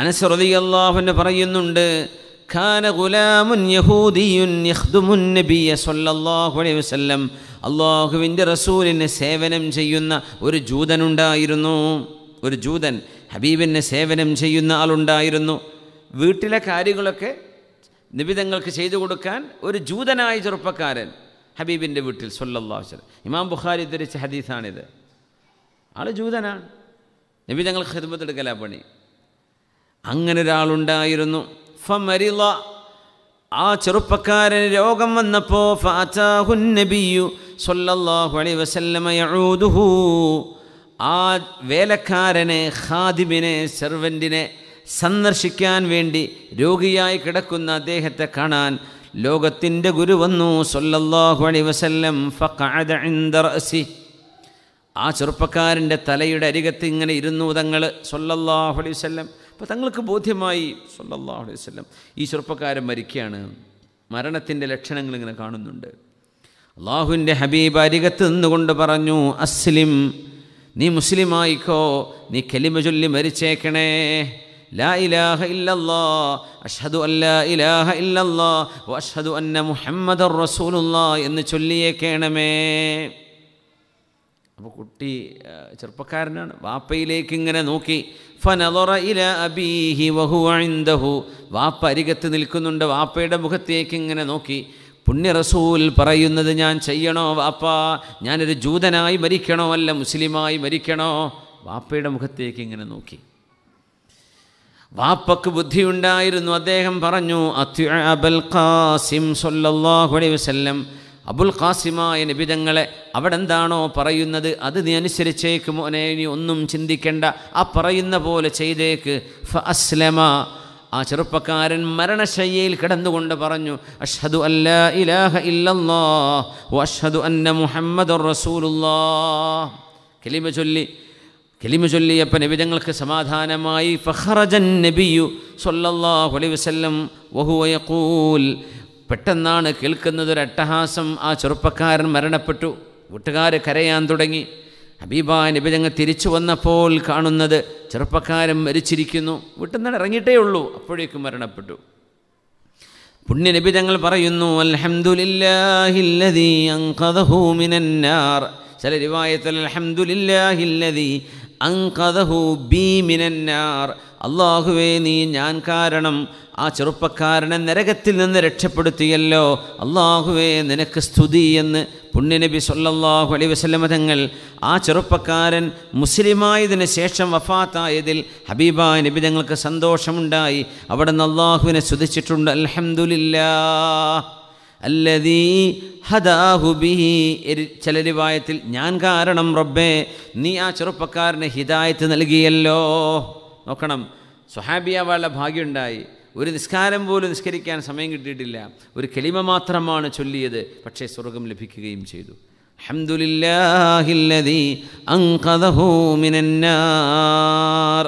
അനസ്രതി പറയുന്നുണ്ട് ഖാന ഗുലാമുൻ യഹൂദിയുൻ യഹ്ദുമുൻ നബിയ സല്ലല്ലാഹു അലൈഹി വസല്ലം അള്ളാഹുവിൻ്റെ റസൂലിന് സേവനം ചെയ്യുന്ന ഒരു ജൂതനുണ്ടായിരുന്നു ഒരു ജൂതൻ ഹബീബിനെ സേവനം ചെയ്യുന്ന ആളുണ്ടായിരുന്നു വീട്ടിലെ കാര്യങ്ങളൊക്കെ നിബിതങ്ങൾക്ക് ചെയ്തു കൊടുക്കാൻ ഒരു ജൂതനായ ചെറുപ്പക്കാരൻ ഹബീബിൻ്റെ വീട്ടിൽ സൊല്ലാഹു വസ്ലം ഇമാം ബുഖാരി ധരിച്ച ഹദീസാണിത് ആൾ ജൂതനാണ് നബിതങ്ങൾ ഹിദ്മത്തെടുക്കലാ പണി അങ്ങനെ ഒരാളുണ്ടായിരുന്നു ഫമരിള ആ ചെറുപ്പക്കാരൻ രോഗം വന്നപ്പോൾ ഫാറ്റാഹുൻ നബിയു അലൈഹി അലൈ യഊദുഹു ആ വേലക്കാരനെ ഹാദിമിനെ സെർവൻറ്റിനെ സന്ദർശിക്കാൻ വേണ്ടി രോഗിയായി കിടക്കുന്ന അദ്ദേഹത്തെ കാണാൻ ലോകത്തിൻ്റെ ഗുരു വന്നു സൊല്ലാഹു അലൈ വസല്ലം ഫ ആ ചെറുപ്പക്കാരൻ്റെ തലയുടെ അരികത്ത് ഇങ്ങനെ ഇരുന്നു തങ്ങൾ സൊല്ലാഹു അലൈഹി വല്ലം അപ്പോൾ തങ്ങൾക്ക് ബോധ്യമായി സൊല്ലാഹു അലൈഹി വല്ലം ഈ ചെറുപ്പക്കാരൻ മരിക്കുകയാണ് മരണത്തിൻ്റെ ലക്ഷണങ്ങൾ ഇങ്ങനെ കാണുന്നുണ്ട് അള്ളാഹുവിൻ്റെ ഹബീബ് അരികത്ത് നിന്നുകൊണ്ട് പറഞ്ഞു അസ്ലിം നീ മുസ്ലിമായിക്കോ നീ കലിമ ചൊല്ലി മരിച്ചേക്കണേ ലാ ഇലാഹ ഇല്ലല്ലാ അഷ്ഹദു അല്ലാ ഇലാഹ ഇല്ലല്ലാ അഷ്ഹദു അന്ന മുഹമ്മദ് റസൂലുള്ള എന്ന് ചൊല്ലിയേക്കണമേ അപ്പോൾ കുട്ടി ചെറുപ്പക്കാരനാണ് വാപ്പയിലേക്ക് ഇങ്ങനെ നോക്കി ഫനലൊറ ഇല അബീഹി വഹുവഴിന്തഹു വാപ്പ അരികത്ത് നിൽക്കുന്നുണ്ട് വാപ്പയുടെ മുഖത്തേക്ക് ഇങ്ങനെ നോക്കി പുണ്യ റസൂൽ പറയുന്നത് ഞാൻ ചെയ്യണോ വാപ്പ ഞാനൊരു ജൂതനായി മരിക്കണോ അല്ല മുസ്ലിമായി മരിക്കണോ വാപ്പയുടെ മുഖത്തേക്ക് ഇങ്ങനെ നോക്കി വാപ്പക്ക് ബുദ്ധിയുണ്ടായിരുന്നു അദ്ദേഹം പറഞ്ഞു അത്യുഅബൽ ഖാസിം സല്ലല്ലാഹു അലൈഹി വസല്ലം അബുൽ ഖാസിമായ നിബിതങ്ങളെ അവിടെ എന്താണോ പറയുന്നത് അത് നീ അനുസരിച്ചേക്ക് മോനെ നീ ഒന്നും ചിന്തിക്കേണ്ട ആ പറയുന്ന പോലെ ചെയ്തേക്ക് ഫ അസ്ലമ ആ ചെറുപ്പക്കാരൻ മരണശയ്യയിൽ കിടന്നുകൊണ്ട് പറഞ്ഞു അഷ്ഹദു അല്ലാ ഇലാഹ ഇല്ലല്ലാ അഷ്ഹദു അന്ന മുഹമ്മദ് റസൂലുല്ലാ കലിമ ചൊല്ലി കലിമ ചൊല്ലിയപ്പോൾ നബിതങ്ങൾക്ക് സമാധാനമായി ഫഹറജൻ നബിയു സൊല്ലാഹു അലൈ വസല്ലം വഹുവ യഖൂൽ പെട്ടെന്നാണ് കേൾക്കുന്നത് ഒരു അട്ടഹാസം ആ ചെറുപ്പക്കാരൻ മരണപ്പെട്ടു വീട്ടുകാർ കരയാൻ തുടങ്ങി ഹബീബ നബിജങ്ങ തിരിച്ചു വന്നപ്പോൾ കാണുന്നത് ചെറുപ്പക്കാരൻ മരിച്ചിരിക്കുന്നു വീട്ടിൽ നിന്ന് ഇറങ്ങിയിട്ടേ ഉള്ളൂ അപ്പോഴേക്കും മരണപ്പെട്ടു പുണ്യ നബിജങ്ങൾ പറയുന്നു അൽഹംദുലില്ലാഹില്ലദീ അൻഖദഹു മിനന്നാർ ചില രൂപായത്തിൽ അൽഹംദുലില്ലാഹില്ലദീ അള്ളാഹുവേ നീ ഞാൻ കാരണം ആ ചെറുപ്പക്കാരനെ നരകത്തിൽ നിന്ന് രക്ഷപ്പെടുത്തിയല്ലോ അള്ളാഹുവേ നിനക്ക് സ്തുതി എന്ന് പുണ്യനബി സൊല്ലാഹു അലൈ തങ്ങൾ ആ ചെറുപ്പക്കാരൻ മുസ്ലിമായതിനു ശേഷം വഫാത്തായതിൽ ഹബീബ നബി തങ്ങൾക്ക് സന്തോഷമുണ്ടായി അവിടെ നിന്ന് അള്ളാഹുവിനെ സ്തുതിച്ചിട്ടുണ്ട് അലഹമുല്ലാ അല്ലതീ ഹദാഹുബിഹി ചില രൂപായത്തിൽ ഞാൻ കാരണം റബ്ബേ നീ ആ ചെറുപ്പക്കാരന് ഹിദായത്ത് നൽകിയല്ലോ നോക്കണം സുഹാബിയാവാളുടെ ഭാഗ്യമുണ്ടായി ഒരു നിസ്കാരം പോലും നിസ്കരിക്കാൻ സമയം കിട്ടിയിട്ടില്ല ഒരു കെളിമ മാത്രമാണ് ചൊല്ലിയത് പക്ഷേ സ്വർഗം ലഭിക്കുകയും ചെയ്തു അഹമ്മദില്ലാഹില്ലതി അങ്കദഹൂ മിനന്നാർ